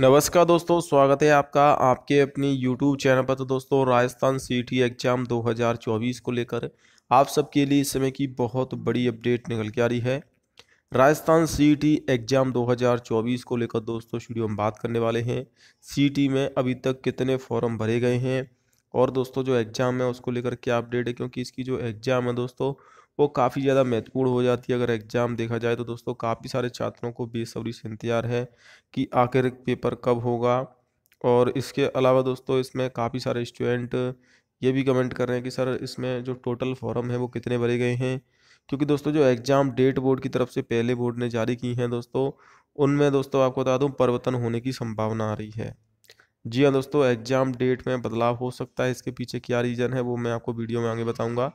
नमस्कार दोस्तों स्वागत है आपका आपके अपनी YouTube चैनल पर तो दोस्तों राजस्थान सीटी एग्ज़ाम 2024 को लेकर आप सबके लिए इस समय की बहुत बड़ी अपडेट निकल के आ रही है राजस्थान सीटी एग्ज़ाम 2024 को लेकर दोस्तों शुरू हम बात करने वाले हैं सीटी e में अभी तक कितने फॉर्म भरे गए हैं और दोस्तों जो एग्ज़ाम है उसको लेकर क्या अपडेट है क्योंकि इसकी जो एग्ज़ाम है दोस्तों वो काफ़ी ज़्यादा महत्वपूर्ण हो जाती है अगर एग्ज़ाम देखा जाए तो दोस्तों काफ़ी सारे छात्रों को बेसब्री से इंतज़ार है कि आखिर पेपर कब होगा और इसके अलावा दोस्तों इसमें काफ़ी सारे स्टूडेंट ये भी कमेंट कर रहे हैं कि सर इसमें जो टोटल फॉर्म है वो कितने भरे गए हैं क्योंकि दोस्तों जो एग्ज़ाम डेट बोर्ड की तरफ से पहले बोर्ड ने जारी की हैं दोस्तों उनमें दोस्तों आपको बता दूँ परिवर्तन होने की संभावना आ रही है जी हाँ दोस्तों एग्ज़ाम डेट में बदलाव हो सकता है इसके पीछे क्या रीज़न है वो मैं आपको वीडियो में आगे बताऊँगा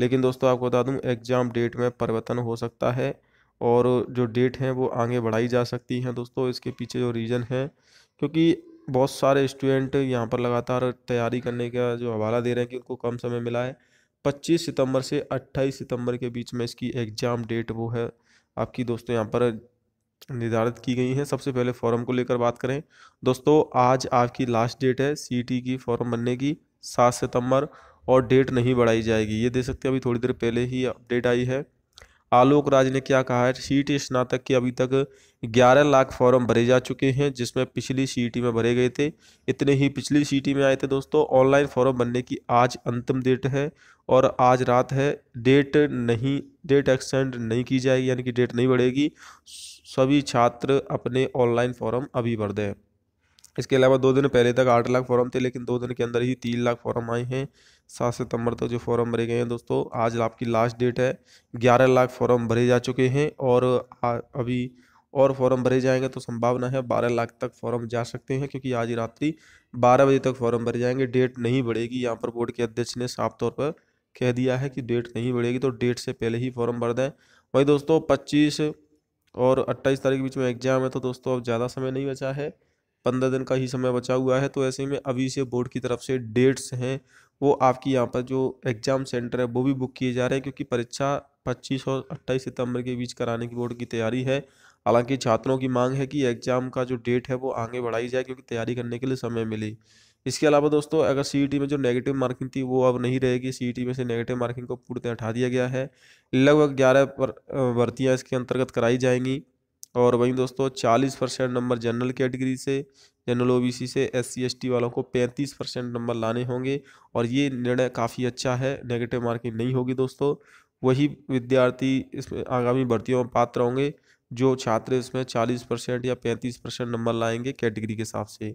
लेकिन दोस्तों आपको बता दूं एग्ज़ाम डेट में परिवर्तन हो सकता है और जो डेट हैं वो आगे बढ़ाई जा सकती हैं दोस्तों इसके पीछे जो रीज़न है क्योंकि बहुत सारे स्टूडेंट यहाँ पर लगातार तैयारी करने का जो हवाला दे रहे हैं कि उनको कम समय मिला है पच्चीस सितंबर से अट्ठाईस सितंबर के बीच में इसकी एग्ज़ाम डेट वो है आपकी दोस्तों यहाँ पर निर्धारित की गई हैं सबसे पहले फॉर्म को लेकर बात करें दोस्तों आज आपकी लास्ट डेट है सीटी की फॉर्म बनने की सात सितंबर और डेट नहीं बढ़ाई जाएगी ये दे सकते हैं अभी थोड़ी देर पहले ही अपडेट आई है आलोक राज ने क्या कहा है सीट स्नातक के अभी तक 11 लाख फॉर्म भरे जा चुके हैं जिसमें पिछली सीटी में भरे गए थे इतने ही पिछली सीटी में आए थे दोस्तों ऑनलाइन फॉर्म भरने की आज अंतिम डेट है और आज रात है डेट नहीं डेट एक्सटेंड नहीं की जाएगी यानी कि डेट नहीं बढ़ेगी सभी छात्र अपने ऑनलाइन फॉर्म अभी भर दें इसके अलावा दो दिन पहले तक आठ लाख फॉर्म थे लेकिन दो दिन के अंदर ही तीन लाख फॉर्म आए हैं सात सितंबर तक जो फॉर्म भरे गए हैं दोस्तों आज आपकी लास्ट डेट है ग्यारह लाख फॉर्म भरे जा चुके हैं और अभी और फॉर्म भरे जाएंगे तो संभावना है बारह लाख तक फॉर्म जा सकते हैं क्योंकि आज रात्रि बारह बजे तक फॉर्म भरे जाएंगे डेट नहीं बढ़ेगी यहाँ पर बोर्ड के अध्यक्ष ने साफ तौर पर कह दिया है कि डेट नहीं बढ़ेगी तो डेट से पहले ही फॉर्म भर दें वही दोस्तों पच्चीस और अट्ठाईस तारीख के बीच में एग्जाम है तो दोस्तों अब ज़्यादा समय नहीं बचा है पंद्रह दिन का ही समय बचा हुआ है तो ऐसे में अभी से बोर्ड की तरफ से डेट्स हैं वो आपकी यहाँ पर जो एग्ज़ाम सेंटर है वो भी बुक किए जा रहे हैं क्योंकि परीक्षा पच्चीस और अट्ठाईस सितंबर के बीच कराने की बोर्ड की तैयारी है हालांकि छात्रों की मांग है कि एग्ज़ाम का जो डेट है वो आगे बढ़ाई जाए क्योंकि तैयारी करने के लिए समय मिले इसके अलावा दोस्तों अगर सी में जो नेगेटिव मार्किंग थी वो अब नहीं रहेगी सी में से नेगेटिव मार्किंग को पूर्णतः हटा दिया गया है लगभग ग्यारह भर्तियाँ इसके अंतर्गत कराई जाएंगी और वहीं दोस्तों 40 परसेंट नंबर जनरल कैटेगरी से जनरल ओबीसी से एस सी वालों को 35 परसेंट नंबर लाने होंगे और ये निर्णय काफ़ी अच्छा है नेगेटिव मार्किंग नहीं होगी दोस्तों वही विद्यार्थी इसमें आगामी भर्तियों में पात्र होंगे जो छात्र इसमें 40 परसेंट या 35 परसेंट नंबर लाएंगे कैटेगरी के हिसाब से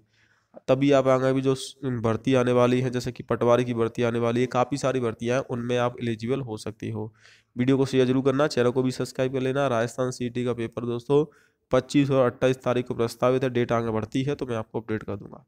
तभी आप आगे भी जो भर्ती आने वाली है जैसे कि पटवारी की भर्ती आने वाली है काफ़ी सारी भर्तियाँ हैं उनमें आप एलिजिबल हो सकती हो वीडियो को शेयर जरूर करना चैनल को भी सब्सक्राइब कर लेना राजस्थान सीटी का पेपर दोस्तों पच्चीस और अट्ठाईस तारीख को प्रस्तावित है डेट आगे बढ़ती है तो मैं आपको अपडेट कर दूंगा